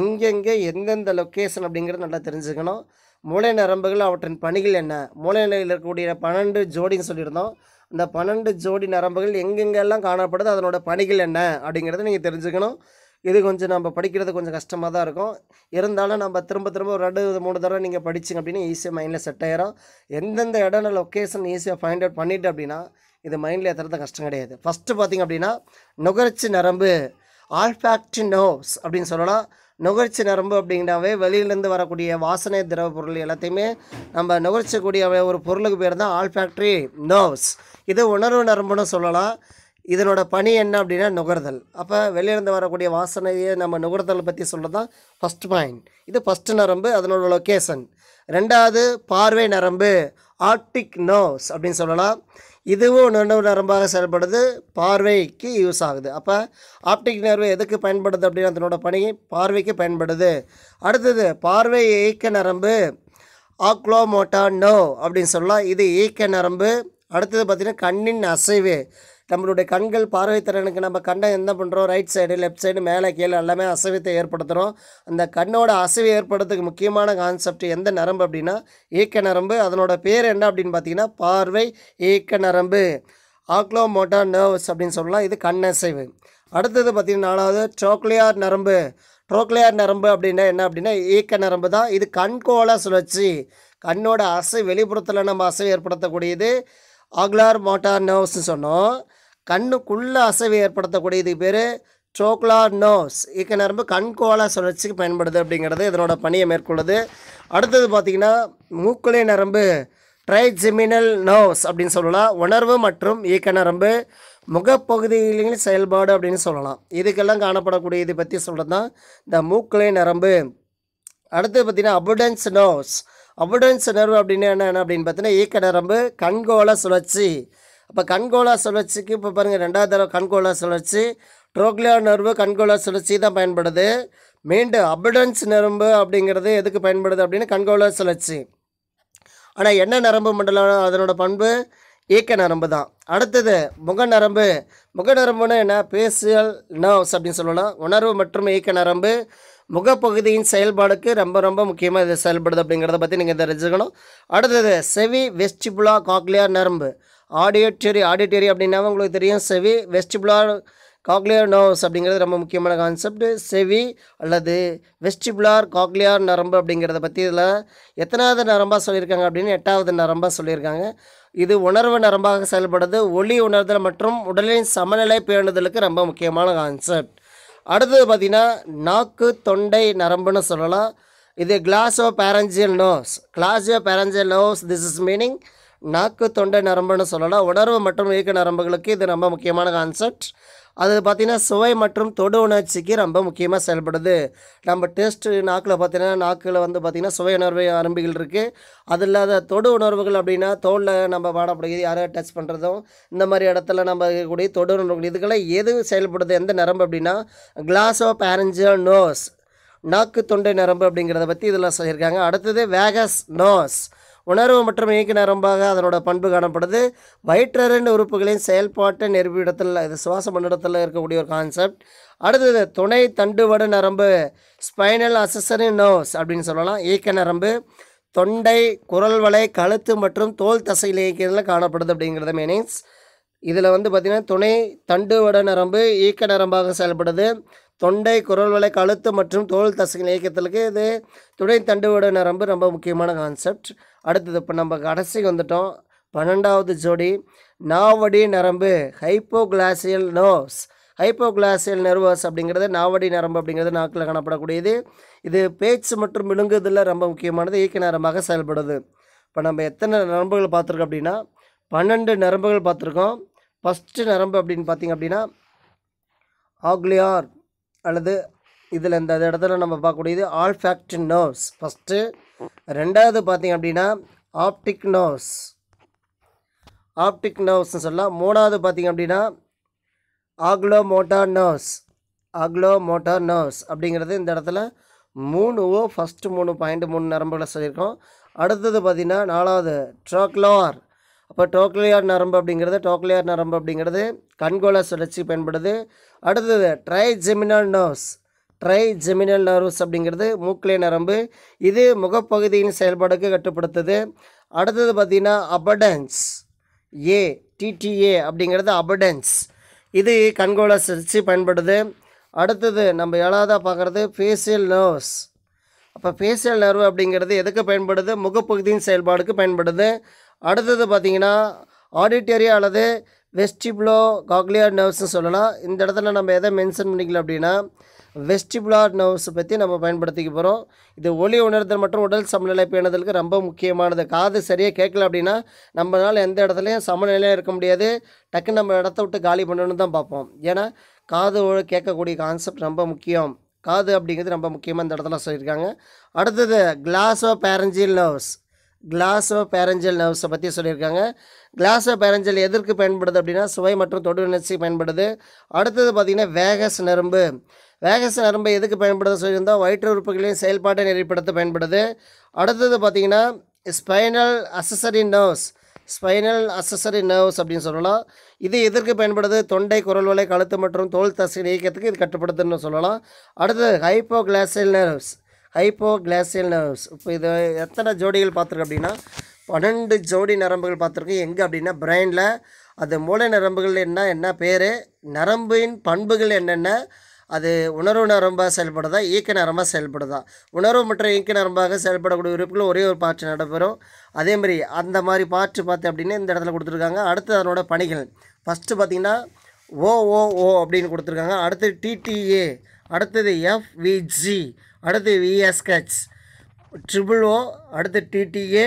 Speaker 1: எங்கெங்கே எந்தெந்த லொக்கேஷன் அப்படிங்கிறது நல்லா தெரிஞ்சுக்கணும் மூளை நரம்புகள் அவற்றின் பணிகள் என்ன நிலையில் இருக்கக்கூடிய பன்னெண்டு ஜோடின்னு சொல்லியிருந்தோம் அந்த பன்னெண்டு ஜோடி நரம்புகள் எங்கெங்கெல்லாம் காணப்படுது அதனோட பணிகள் என்ன அப்படிங்கிறத நீங்கள் தெரிஞ்சுக்கணும் இது கொஞ்சம் நம்ம படிக்கிறது கொஞ்சம் கஷ்டமாக தான் இருக்கும் இருந்தாலும் நம்ம திரும்ப திரும்ப ஒரு ரெண்டு மூணு தடவை நீங்கள் படிச்சிங்க அப்படின்னு ஈஸியாக மைண்டில் செட் ஆகிடும் எந்தெந்த இடம் லொக்கேஷன் ஈஸியாக ஃபைண்ட் அவுட் பண்ணிட்டு அப்படின்னா இது மைண்டில் ஏற்றுறது கஷ்டம் கிடையாது ஃபஸ்ட்டு பார்த்திங்க அப்படின்னா நுகர்ச்சி நரம்பு ஆல்ஃபேக்ட் நோவ்ஸ் அப்படின்னு சொல்லலாம் நுகர்ச்சி நரம்பு அப்படிங்கிறாவே வெளியிலேருந்து வரக்கூடிய வாசனை திரவ பொருள் எல்லாத்தையுமே நம்ம நுகர்ச்சக்கூடிய ஒரு பொருளுக்கு பேர் தான் ஃபேக்ட்ரி நர்வ்ஸ் இது உணர்வு நரம்புன்னு சொல்லலாம் இதனோட பணி என்ன அப்படின்னா நுகர்தல் அப்போ வெளியிலேருந்து வரக்கூடிய வாசனையை நம்ம நுகர்தல் பற்றி சொல்கிறது தான் ஃபஸ்ட் பாயிண்ட் இது ஃபஸ்ட்டு நரம்பு அதனோட லொக்கேஷன் ரெண்டாவது பார்வை நரம்பு ஆர்டிக் நர்வ்ஸ் அப்படின்னு சொல்லலாம் இதுவும் நினைவு நரம்பாக செயல்படுது பார்வைக்கு யூஸ் ஆகுது அப்போ ஆப்டிக் நரம்பு எதுக்கு பயன்படுது அப்படின்னு அதனோட பணி பார்வைக்கு பயன்படுது அடுத்தது பார்வை இயக்க நரம்பு நோ அப்படின்னு சொல்லலாம் இது இயக்க நரம்பு அடுத்தது பார்த்திங்கன்னா கண்ணின் அசைவு நம்மளுடைய கண்கள் பார்வைத்திறனுக்கு நம்ம கண்ணை என்ன பண்ணுறோம் ரைட் சைடு லெஃப்ட் சைடு மேலே கீழே எல்லாமே அசைவத்தை ஏற்படுத்துகிறோம் அந்த கண்ணோட அசைவை ஏற்படுறதுக்கு முக்கியமான கான்செப்ட் எந்த நரம்பு அப்படின்னா ஏக்க நரம்பு அதனோட பேர் என்ன அப்படின்னு பார்த்தீங்கன்னா பார்வை ஏக்க நரம்பு ஆக்லோமோட்டா நர்வ்ஸ் அப்படின்னு சொல்லலாம் இது கண் அசைவு அடுத்தது பார்த்திங்கன்னா நாலாவது ட்ரோக்லியார் நரம்பு ட்ரோக்லியார் நரம்பு அப்படின்னா என்ன அப்படின்னா ஏக்க நரம்பு தான் இது கண்கோள சுழற்சி கண்ணோட அசை வெளிப்புறத்தில் நம்ம அசை ஏற்படுத்தக்கூடியது ஆக்லார் மோட்டார் நர்வ்ஸ்ன்னு சொன்னோம் கண்ணுக்குள்ளே அசைவை ஏற்படுத்தக்கூடிய இது பேர் ட்ரோக்லார் நோஸ் இக்க நரம்பு கண் சுழற்சிக்கு பயன்படுது அப்படிங்கிறது இதனோட பணியை மேற்கொள்ளுது அடுத்தது பார்த்திங்கன்னா மூக்குளை நரம்பு ட்ரைஜெமினல் நோஸ் அப்படின்னு சொல்லலாம் உணர்வு மற்றும் இயக்க நரம்பு முகப்பகுதியிலேயும் செயல்பாடு அப்படின்னு சொல்லலாம் இதுக்கெல்லாம் காணப்படக்கூடிய இதை பற்றி சொல்கிறது தான் இந்த மூக்குலை நரம்பு அடுத்து பார்த்திங்கன்னா அபுடன்ஸ் நோஸ் அபுடன்ஸ் நரம்பு அப்படின்னு என்ன அப்படின்னு பார்த்தீங்கன்னா இயக்க நரம்பு கண்கோள சுழற்சி அப்போ கண்கோளா சுழற்சிக்கு இப்போ பாருங்கள் ரெண்டாவது தடவை கண்கோளா சுழற்சி ட்ரோக்லியா நரம்பு கண்கோளா சுழற்சி தான் பயன்படுது மீண்டும் அபிடன்ஸ் நரம்பு அப்படிங்கிறது எதுக்கு பயன்படுது அப்படின்னு கண்கோளா சுழற்சி ஆனால் என்ன நரம்பு மண்டலம் அதனோட பண்பு இயக்க நரம்பு தான் அடுத்தது முக நரம்பு முக நரம்புனா என்ன பேசியல் நர்வ்ஸ் அப்படின்னு சொல்லலாம் உணர்வு மற்றும் இயக்க நரம்பு முகப்பகுதியின் செயல்பாடுக்கு ரொம்ப ரொம்ப முக்கியமாக இது செயல்படுது அப்படிங்கிறத பற்றி நீங்கள் தெரிஞ்சுக்கணும் அடுத்தது செவி வெஸ்டிபுலா காக்லியா நரம்பு ஆடியோட்டரி ஆடிட்டரி அப்படின்னா உங்களுக்கு தெரியும் செவி வெஸ்டிபுலார் காக்லியார் நர்வ்ஸ் அப்படிங்கிறது ரொம்ப முக்கியமான கான்செப்ட் செவி அல்லது வெஸ்டிபுலார் காக்லியார் நரம்பு அப்படிங்கிறத பற்றி இதில் எத்தனாவது நரம்பாக சொல்லியிருக்காங்க அப்படின்னு எட்டாவது நரம்பாக சொல்லியிருக்காங்க இது உணர்வு நரம்பாக செயல்படுது ஒளி உணர்தல் மற்றும் உடலின் சமநிலை பேணுதலுக்கு ரொம்ப முக்கியமான கான்செப்ட் அடுத்தது பார்த்திங்கன்னா நாக்கு தொண்டை நரம்புன்னு சொல்லலாம் இது ஆஃப் pharyngeal glossopharyngeal nerves this is meaning நாக்கு தொண்டை நரம்புன்னு சொல்லலாம் உணர்வு மற்றும் இயக்க நரம்புகளுக்கு இது ரொம்ப முக்கியமான கான்செப்ட் அது பார்த்திங்கன்னா சுவை மற்றும் தொடு உணர்ச்சிக்கு ரொம்ப முக்கியமாக செயல்படுது நம்ம டேஸ்ட்டு நாக்கில் பார்த்திங்கன்னா நாக்கில் வந்து பார்த்திங்கன்னா சுவை உணர்வு அரும்பிகள் இருக்குது அது இல்லாத தொடு உணர்வுகள் அப்படின்னா தோலில் நம்ம பாடப்படுகிறது யாரையா டச் பண்ணுறதும் இந்த மாதிரி இடத்துல நம்ம இருக்கக்கூடிய தொடு உணர்வுகள் இதுக்கெல்லாம் எது செயல்படுது எந்த நரம்பு அப்படின்னா கிளாஸ் ஆஃப் ஆரஞ்சியல் நோஸ் நாக்கு தொண்டை நரம்பு அப்படிங்கிறத பற்றி இதெல்லாம் சொல்லியிருக்காங்க அடுத்தது வேகஸ் நோஸ் உணர்வு மற்றும் இயக்க நரம்பாக அதனோட பண்பு காணப்படுது வயிற்றரண்டு உறுப்புகளின் செயல்பாட்டு நெருப்பிடத்தில் இது சுவாச மண்டலத்தில் இருக்கக்கூடிய ஒரு கான்செப்ட் அடுத்தது துணை தண்டுவடு நரம்பு ஸ்பைனல் அசசரி நோஸ் அப்படின்னு சொல்லலாம் இயக்க நரம்பு தொண்டை குரல் வலை கழுத்து மற்றும் தோல் தசையில் இயக்கத்தில் காணப்படுது அப்படிங்கிறத மீனிங்ஸ் இதில் வந்து பார்த்திங்கன்னா துணை தண்டுவட நரம்பு ஈக்க நரம்பாக செயல்படுது தொண்டை குரல் வலை கழுத்து மற்றும் தோல் தசைகள் இயக்கத்திற்கு இது துணை தண்டுவட நரம்பு ரொம்ப முக்கியமான கான்செப்ட் அடுத்தது இப்போ நம்ம கடைசிக்கு வந்துட்டோம் பன்னெண்டாவது ஜோடி நாவடி நரம்பு ஹைப்போகிளாசியல் நர்வ்ஸ் ஹைப்போகிளாசியல் நர்வஸ் அப்படிங்கிறது நாவடி நரம்பு அப்படிங்கிறது நாக்கில் காணப்படக்கூடியது இது பேச்சு மற்றும் விழுங்குதலில் ரொம்ப முக்கியமானது இயக்க நேரமாக செயல்படுது இப்போ நம்ம எத்தனை நரம்புகள் பார்த்துருக்கோம் அப்படின்னா பன்னெண்டு நரம்புகள் பார்த்துருக்கோம் ஃபஸ்ட்டு நரம்பு அப்படின்னு பார்த்திங்க அப்படின்னா ஆக்லியார் அல்லது இதில் இந்த இடத்துல நம்ம பார்க்கக்கூடியது ஆல்ஃபேக்டின் நர்வ்ஸ் ஃபஸ்ட்டு ரெண்டாவது பார்த்திங்க அப்படின்னா ஆப்டிக் நர்வ்ஸ் ஆப்டிக் நர்வ்ஸ்னு சொல்லலாம் மூணாவது பார்த்திங்க அப்படின்னா oculomotor nerves oculomotor nerves அப்படிங்கிறது இந்த இடத்துல மூணு ஓ ஃபஸ்ட்டு மூணு பாயிண்ட் மூணு நரம்புகளை சொல்லியிருக்கோம் அடுத்தது பார்த்திங்கன்னா நாலாவது ட்ரோக்லோர் அப்போ டோக்லியார் நரம்பு அப்படிங்கிறது டோக்லியார் நரம்பு அப்படிங்கிறது கண்கோள சுழற்சி பயன்படுது அடுத்தது trigeminal nerves trigeminal nerves அப்படிங்கிறது மூக்கிலே நரம்பு இது முகப்பகுதியின் செயல்பாடுக்கு கட்டுப்படுத்துது அடுத்தது பார்த்திங்கன்னா அபடன்ஸ் ஏ டிடிஏ அப்படிங்கிறது அபடன்ஸ் இது கண்கோள சிகிச்சை பயன்படுது அடுத்தது நம்ம ஏழாவதாக பார்க்குறது ஃபேஷியல் நர்வ்ஸ் அப்போ ஃபேஷியல் நர்வ் அப்படிங்கிறது எதுக்கு பயன்படுது முகப்பகுதியின் செயல்பாடுக்கு பயன்படுது அடுத்தது பார்த்திங்கன்னா ஆடிட்டரி அல்லது வெஸ்டிப்ளோ காக்லியா நர்வ்ஸ்ன்னு சொல்லலாம் இந்த இடத்துல நம்ம எதை மென்ஷன் பண்ணிக்கலாம் அப்படின்னா வெஸ்டிபுலார் நர்வ்ஸ் பற்றி நம்ம பயன்படுத்திக்க போகிறோம் இது ஒலி உணர்தல் மற்றும் உடல் சமநிலை பேணுதலுக்கு ரொம்ப முக்கியமானது காது சரியாக கேட்கல அப்படின்னா நம்மளால் எந்த இடத்துலையும் சமநிலையாக இருக்க முடியாது டக்குன்னு நம்ம இடத்த விட்டு காலி பண்ணணும்னு தான் பார்ப்போம் ஏன்னா காது கேட்கக்கூடிய கான்செப்ட் ரொம்ப முக்கியம் காது அப்படிங்கிறது ரொம்ப முக்கியமாக இந்த இடத்துல சொல்லியிருக்காங்க அடுத்தது ஆஃப் பேரஞ்சியல் நர்வ்ஸ் கிளாஸோ பேரஞ்சல் நர்வ்ஸை பற்றி சொல்லியிருக்காங்க கிளாஸோ பேரஞ்சல் எதற்கு பயன்படுது அப்படின்னா சுவை மற்றும் தொடு உணர்ச்சி பயன்படுது அடுத்தது பார்த்திங்கன்னா வேகஸ் நரம்பு வேகஸ் நரம்பு எதுக்கு பயன்படுது சொல்லியிருந்தால் வயிற்று உறுப்புகளின் செயல்பாட்டை நெறிப்படுத்த பயன்படுது அடுத்தது பார்த்திங்கன்னா spinal accessory nerves spinal accessory nerves அப்படின்னு சொல்லலாம் இது எதற்கு பயன்படுது தொண்டை குரல் வலை கழுத்து மற்றும் தோல் தசை இயக்கத்துக்கு இது கட்டுப்படுத்துன்னு சொல்லலாம் அடுத்தது hypo hypoglossal nerves hypoglossal nerves இப்போ இது எத்தனை ஜோடிகள் பார்த்துருக்கு அப்படின்னா பன்னெண்டு ஜோடி நரம்புகள் பார்த்துருக்கோம் எங்கே அப்படின்னா பிரெயினில் அது மூளை நரம்புகள் என்ன என்ன பேர் நரம்பின் பண்புகள் என்னென்ன அது உணர்வு நரம்பாக செயல்படுதா இயக்க நரம்பாக செயல்படுதா உணர்வு மற்றும் இயக்க நரம்பாக செயல்படக்கூடிய உறுப்புகள் ஒரே ஒரு பாட்டு நடைபெறும் அதேமாதிரி அந்த மாதிரி பாட்டு பார்த்து அப்படின்னு இந்த இடத்துல கொடுத்துருக்காங்க அடுத்து அதனோட பணிகள் ஃபஸ்ட்டு பார்த்திங்கன்னா ஓஓஓ அப்படின்னு கொடுத்துருக்காங்க அடுத்து டிடிஏ அடுத்தது எஃப்விஜி அடுத்து விஎஸ்கெச் ட்ரிபிள் ஓ அடுத்து டிடிஏ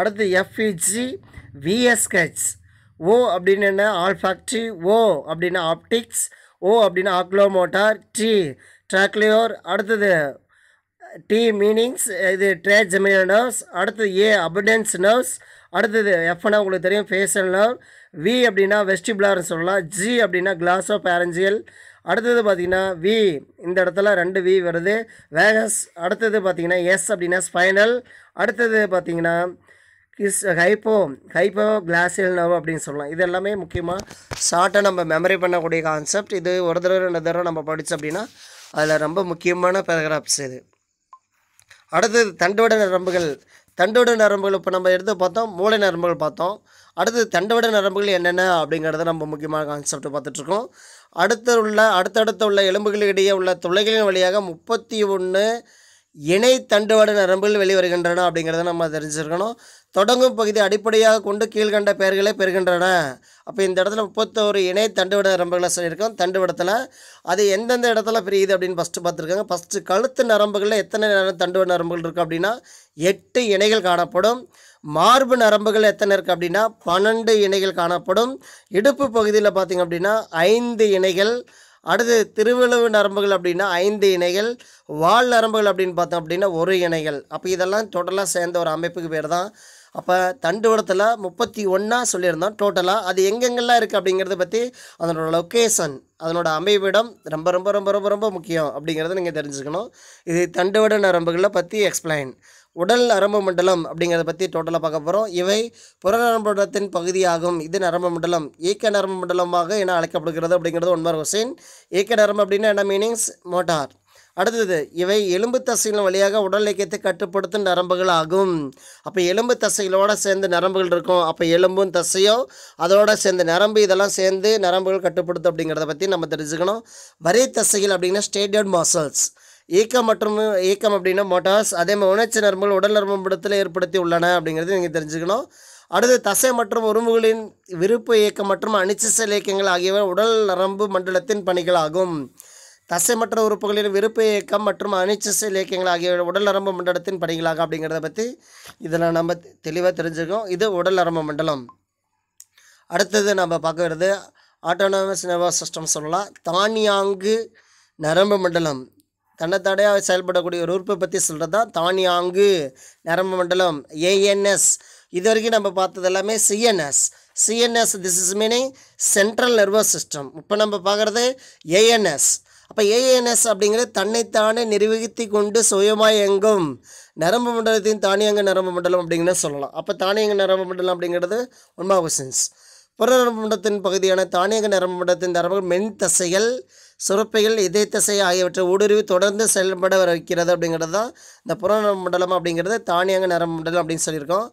Speaker 1: அடுத்து எஃப்இஜி விஎஸ்கெச் ஓ அப்படின்னு என்ன ஆல் ஃபேக்ட்ரி ஓ அப்படின்னா ஆப்டிக்ஸ் ஓ அப்படின்னா ஆக்லோமோட்டார் டி ட்ராக்லியோர் அடுத்தது டி மீனிங்ஸ் இது ட்ரேஜெமினா நர்வ்ஸ் அடுத்தது ஏ அபடன்ஸ் நர்வ்ஸ் அடுத்தது எஃப்னா உங்களுக்கு தெரியும் ஃபேஷன் நர்வ் வி அப்படின்னா வெஸ்டிபுலார்னு சொல்லலாம் ஜி அப்படின்னா கிளாஸோ பேரஞ்சியல் அடுத்தது பார்த்திங்கன்னா வி இந்த இடத்துல ரெண்டு வி வருது வேகஸ் அடுத்தது பார்த்திங்கன்னா எஸ் அப்படின்னா ஸ்பைனல் அடுத்தது பார்த்திங்கன்னா கிஸ் ஹைப்போ ஹைப்போ கிளாசியல் நவ் அப்படின்னு சொல்லலாம் இது எல்லாமே முக்கியமாக ஷார்ட்டாக நம்ம மெமரி பண்ணக்கூடிய கான்செப்ட் இது ஒரு தடவை ரெண்டு தடவை நம்ம படித்தோம் அப்படின்னா அதில் ரொம்ப முக்கியமான பேராகிராஃப்ஸ் இது அடுத்தது தண்டோட நரம்புகள் தண்டோட நரம்புகள் இப்போ நம்ம எடுத்து பார்த்தோம் மூளை நரம்புகள் பார்த்தோம் அடுத்தது தண்டோட நரம்புகள் என்னென்ன அப்படிங்கிறத நம்ம முக்கியமான கான்செப்ட் பார்த்துட்ருக்கோம் அடுத்த உள்ள அடுத்தடுத்த உள்ள எலும்புகளிடையே உள்ள துளைகளின் வழியாக முப்பத்தி ஒன்று இணை தண்டுவாடு நரம்புகள் வெளிவருகின்றன அப்படிங்கிறத நம்ம தெரிஞ்சுருக்கணும் தொடங்கும் பகுதி அடிப்படையாக கொண்டு கீழ்கண்ட பெயர்களை பெறுகின்றன அப்போ இந்த இடத்துல முப்பத்தோரு இணை தண்டுவிட நரம்புகளை சொல்லியிருக்கோம் தண்டுவிடத்தில் அது எந்தெந்த இடத்துல பிரியுது அப்படின்னு ஃபஸ்ட்டு பார்த்துருக்காங்க ஃபஸ்ட்டு கழுத்து நரம்புகளில் எத்தனை தண்டுவிட நரம்புகள் இருக்குது அப்படின்னா எட்டு இணைகள் காணப்படும் மார்பு நரம்புகள் எத்தனை இருக்குது அப்படின்னா பன்னெண்டு இணைகள் காணப்படும் இடுப்பு பகுதியில் பார்த்திங்க அப்படின்னா ஐந்து இணைகள் அடுத்து திருவிழவு நரம்புகள் அப்படின்னா ஐந்து இணைகள் வால் நரம்புகள் அப்படின்னு பார்த்தோம் அப்படின்னா ஒரு இணைகள் அப்போ இதெல்லாம் டோட்டலாக சேர்ந்த ஒரு அமைப்புக்கு பேர் தான் அப்போ தண்டுவடத்தில் முப்பத்தி ஒன்றா சொல்லியிருந்தோம் டோட்டலாக அது எங்கெங்கெல்லாம் இருக்குது அப்படிங்கிறத பற்றி அதனோட லொக்கேஷன் அதனோட அமைவிடம் ரொம்ப ரொம்ப ரொம்ப ரொம்ப ரொம்ப முக்கியம் அப்படிங்கிறத நீங்கள் தெரிஞ்சுக்கணும் இது தண்டுவட நரம்புகளை பற்றி எக்ஸ்பிளைன் உடல் நரம்பு மண்டலம் அப்படிங்கிறத பற்றி டோட்டலாக பார்க்க போகிறோம் இவை புறநரம்புடத்தின் பகுதியாகும் இது நரம்பு மண்டலம் ஏக்க நரம்பு மண்டலமாக என அழைக்கப்படுகிறது அப்படிங்கிறது ஒன்பர் ஹுசேன் ஏக்க நரம்பு அப்படின்னா என்ன மீனிங்ஸ் மோட்டார் அடுத்தது இவை எலும்பு தசைகள் வழியாக உடல் இயக்கத்தை கட்டுப்படுத்தும் நரம்புகள் ஆகும் அப்போ எலும்பு தசைகளோடு சேர்ந்து நரம்புகள் இருக்கும் அப்போ எலும்பும் தசையும் அதோட சேர்ந்து நரம்பு இதெல்லாம் சேர்ந்து நரம்புகள் கட்டுப்படுத்தும் அப்படிங்கிறத பற்றி நம்ம தெரிஞ்சுக்கணும் வரை தசைகள் அப்படின்னா ஸ்டேடியட் மசல்ஸ் ஏக்கம் மற்றும் ஏக்கம் அப்படின்னா மோட்டார்ஸ் அதே மாதிரி உணர்ச்சி நரம்புகள் உடல் நரம்புடத்தில் ஏற்படுத்தி உள்ளன அப்படிங்கிறது நீங்கள் தெரிஞ்சுக்கணும் அடுத்து தசை மற்றும் உறும்புகளின் விருப்பு இயக்கம் மற்றும் அனிச்சிசல் இயக்கங்கள் ஆகியவை உடல் நரம்பு மண்டலத்தின் பணிகளாகும் தசை மற்ற உறுப்புகளின் விருப்ப இயக்கம் மற்றும் அனிச்சசல் இயக்கங்கள் ஆகியவை உடல் நரம்பு மண்டலத்தின் பணிகளாக அப்படிங்கிறத பற்றி இதில் நம்ம தெளிவாக தெரிஞ்சுக்கோம் இது உடல் நரம்பு மண்டலம் அடுத்தது நம்ம பார்க்கறது ஆட்டோனமஸ் நர்வஸ் சிஸ்டம் சொல்லலாம் தானியாங்கு நரம்பு மண்டலம் தன்னைத்தடையாக செயல்படக்கூடிய ஒரு உறுப்பை பற்றி சொல்கிறது தான் தானியாங்கு நரம்பு மண்டலம் ஏஎன்எஸ் இது வரைக்கும் நம்ம பார்த்தது எல்லாமே CNS CNS this is meaning central nervous system இப்போ நம்ம பார்க்குறது ஏஎன்எஸ் அப்போ ஏஎன்எஸ் அப்படிங்கிறது தன்னைத்தானே நிர்வகித்து கொண்டு சுயமாக எங்கும் நரம்பு மண்டலத்தின் தானியங்க நரம்பு மண்டலம் அப்படிங்கிறத சொல்லலாம் அப்போ தானியங்க நரம்பு மண்டலம் அப்படிங்கிறது ஒன்பது கொஸ்டின்ஸ் புற நரம்பு மண்டலத்தின் பகுதியான தானியங்க நரம்பு மண்டலத்தின் நரம்பு மென் தசைகள் சுரப்பைகள் இதய தசை ஆகியவற்றை ஊடுருவி தொடர்ந்து செயல்பட வைக்கிறது அப்படிங்கிறது தான் இந்த புறநர மண்டலம் அப்படிங்கிறது தானியாங்க நரம்பு மண்டலம் அப்படின்னு சொல்லியிருக்கோம்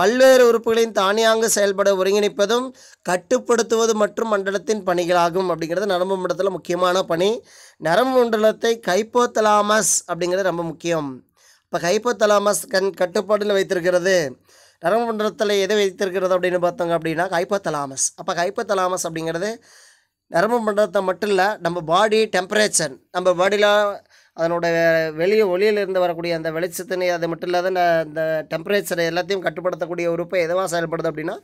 Speaker 1: பல்வேறு உறுப்புகளின் தானியாங்கு செயல்பட ஒருங்கிணைப்பதும் கட்டுப்படுத்துவது மற்றும் மண்டலத்தின் பணிகளாகும் அப்படிங்கிறது நரம்பு மண்டலத்தில் முக்கியமான பணி நரம்பு மண்டலத்தை கைப்போத்தலாமஸ் அப்படிங்கிறது ரொம்ப முக்கியம் இப்போ கைப்போத்தலாமஸ் கண் கட்டுப்பாடில் வைத்திருக்கிறது நரம்பு மண்டலத்தில் எதை வைத்திருக்கிறது அப்படின்னு பார்த்தோங்க அப்படின்னா கைப்போத்தலாமஸ் அப்போ கைப்போத்தலாமஸ் அப்படிங்கிறது நரம்பு மண்டலத்தை மட்டும் இல்லை நம்ம பாடி டெம்பரேச்சர் நம்ம பாடியில் அதனோட வெளியே ஒளியிலிருந்து வரக்கூடிய அந்த வெளிச்சத்தினை அது மட்டும் இல்லாத அந்த டெம்பரேச்சர் எல்லாத்தையும் கட்டுப்படுத்தக்கூடிய உறுப்பை எதுவாக செயல்படுது அப்படின்னா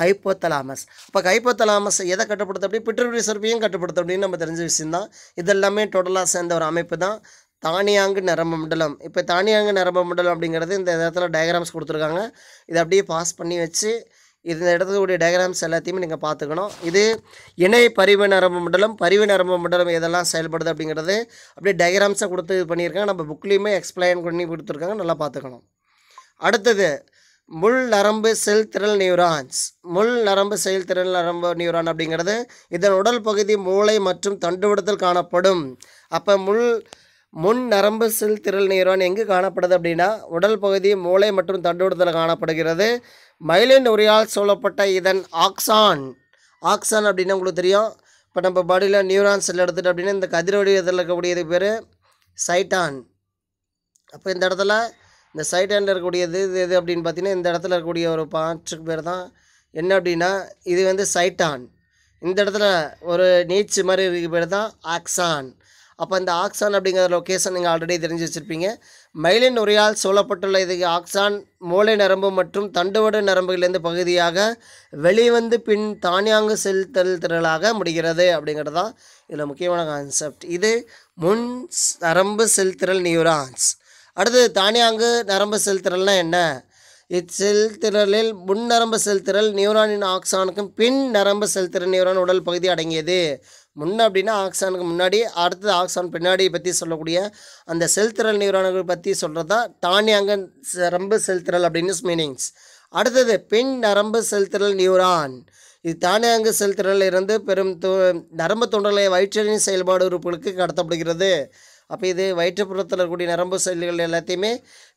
Speaker 1: ஹைப்போத்தலாமஸ் இப்போ ஹைப்போத்தலாமஸ் எதை கட்டுப்படுத்த அப்படி பிட்ரூரி சுரப்பியும் கட்டுப்படுத்த அப்படின்னு நம்ம தெரிஞ்ச தான் இதெல்லாமே டோட்டலாக சேர்ந்த ஒரு அமைப்பு தான் தானியாங்கு நரம்பு மண்டலம் இப்போ தானியாங்கு நரம்பு மண்டலம் அப்படிங்கிறது இந்த இடத்துல டயக்ராம்ஸ் கொடுத்துருக்காங்க இதை அப்படியே பாஸ் பண்ணி வச்சு இந்த இடத்துக்கூடிய டயக்ராம்ஸ் எல்லாத்தையுமே நீங்கள் பார்த்துக்கணும் இது இணை பரிவு நரம்பு மண்டலம் பரிவு நரம்பு மண்டலம் இதெல்லாம் செயல்படுது அப்படிங்கிறது அப்படியே டயக்ராம்ஸை கொடுத்து இது பண்ணியிருக்காங்க நம்ம புக்லேயுமே எக்ஸ்பிளைன் பண்ணி கொடுத்துருக்காங்க நல்லா பார்த்துக்கணும் அடுத்தது முள் நரம்பு செல் திரள் நியூரான்ஸ் முள் நரம்பு செல் திரள் நரம்பு நியூரான் அப்படிங்கிறது இதன் உடல் பகுதி மூளை மற்றும் தண்டுவிடத்தில் காணப்படும் அப்போ முள் முன் நரம்பு செல் திரள் நீரோன் எங்கு காணப்படுது அப்படின்னா உடல் பகுதி மூளை மற்றும் தண்டுவிடத்தில் காணப்படுகிறது மயிலின் உரியால் சொல்லப்பட்ட இதன் ஆக்சான் ஆக்சான் அப்படின்னு உங்களுக்கு தெரியும் இப்போ நம்ம பாடியில் நியூரான் செல் எடுத்துகிட்டு அப்படின்னா இந்த இதில் இருக்கக்கூடியது பேர் சைட்டான் அப்போ இந்த இடத்துல இந்த சைட்டானில் இருக்கக்கூடியது இது எது அப்படின்னு பார்த்தீங்கன்னா இந்த இடத்துல இருக்கக்கூடிய ஒரு பாற்றுக்கு பேர் தான் என்ன அப்படின்னா இது வந்து சைட்டான் இந்த இடத்துல ஒரு நீச்சு மாதிரி இருக்கு பேர் தான் ஆக்சான் அப்போ இந்த ஆக்ஸான் அப்படிங்கிற லொக்கேஷன் நீங்கள் ஆல்ரெடி தெரிஞ்சு வச்சுருப்பீங்க மயிலின் உரையால் சூழப்பட்டுள்ள இது ஆக்சான் மூளை நரம்பு மற்றும் தண்டுவடு நரம்புகளிலிருந்து பகுதியாக வெளிவந்து பின் தானியாங்கு செலுத்தல் திறனாக முடிகிறது அப்படிங்கிறது தான் இதில் முக்கியமான கான்செப்ட் இது முன் நரம்பு செலுத்திரல் நியூரான்ஸ் அடுத்தது தானியாங்கு நரம்பு செலுத்திரல்னால் என்ன இச்செல்திரலில் முன் நரம்பு செலுத்திரல் நியூரானின் ஆக்சானுக்கும் பின் நரம்பு செலுத்திரல் நியூரான் உடல் பகுதி அடங்கியது முன்ன அப்படின்னா ஆக்சானுக்கு முன்னாடி அடுத்தது ஆக்சான் பின்னாடி பற்றி சொல்லக்கூடிய அந்த செல்திரல் நியூரான்கள் பற்றி சொல்கிறது தான் டானியாங்க நரம்பு செல்திரல் அப்படின்னு மீனிங்ஸ் அடுத்தது பெண் நரம்பு செல்திரல் நியூரான் இது தானியாங்கு செல்திரல் இருந்து பெரும் து நரம்பு தொண்டலை வயிற்றின் செயல்பாடு உறுப்புகளுக்கு கடத்தப்படுகிறது அப்போ இது வயிற்றுப்புறத்தில் இருக்கக்கூடிய நரம்பு செல்கள் எல்லாத்தையுமே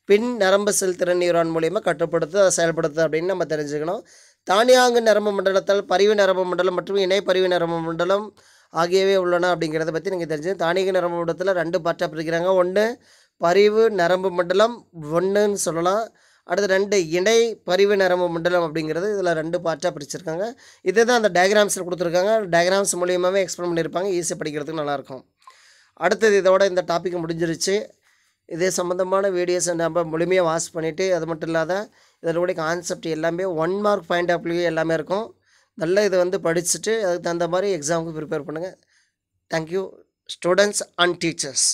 Speaker 1: பின் நரம்பு செல்திறன் நியூரான் மூலியமாக கட்டுப்படுத்து அதை செயல்படுத்து அப்படின்னு நம்ம தெரிஞ்சுக்கணும் தானியாங்கு நரம்பு மண்டலத்தால் பரிவு நரம்பு மண்டலம் மற்றும் இணை பரிவு நரம்பு மண்டலம் ஆகியவை உள்ளன அப்படிங்கிறத பற்றி நீங்கள் தெரிஞ்சு தானிக நரம்பு மண்டலத்தில் ரெண்டு பார்ட்டாக பிரிக்கிறாங்க ஒன்று பரிவு நரம்பு மண்டலம் ஒன்றுன்னு சொல்லலாம் அடுத்து ரெண்டு இணை பரிவு நரம்பு மண்டலம் அப்படிங்கிறது இதில் ரெண்டு பார்ட்டாக பிரிச்சிருக்காங்க இதே தான் அந்த டயக்ராம்ஸில் கொடுத்துருக்காங்க டயக்ராம்ஸ் மூலியமாகவே எக்ஸ்பிளைன் பண்ணியிருப்பாங்க ஈஸியாக படிக்கிறதுக்கு நல்லாயிருக்கும் அடுத்தது இதோட இந்த டாப்பிக் முடிஞ்சிருச்சு இதே சம்மந்தமான வீடியோஸை நம்ம முழுமையாக வாட்ச் பண்ணிவிட்டு அது மட்டும் இல்லாத கூட கான்செப்ட் எல்லாமே ஒன் மார்க் பாயிண்ட் ஆஃப் எல்லாமே இருக்கும் நல்ல இதை வந்து படிச்சுட்டு அதுக்கு தகுந்த மாதிரி எக்ஸாமுக்கு ப்ரிப்பேர் பண்ணுங்கள் தேங்க்யூ ஸ்டூடெண்ட்ஸ் அண்ட் டீச்சர்ஸ்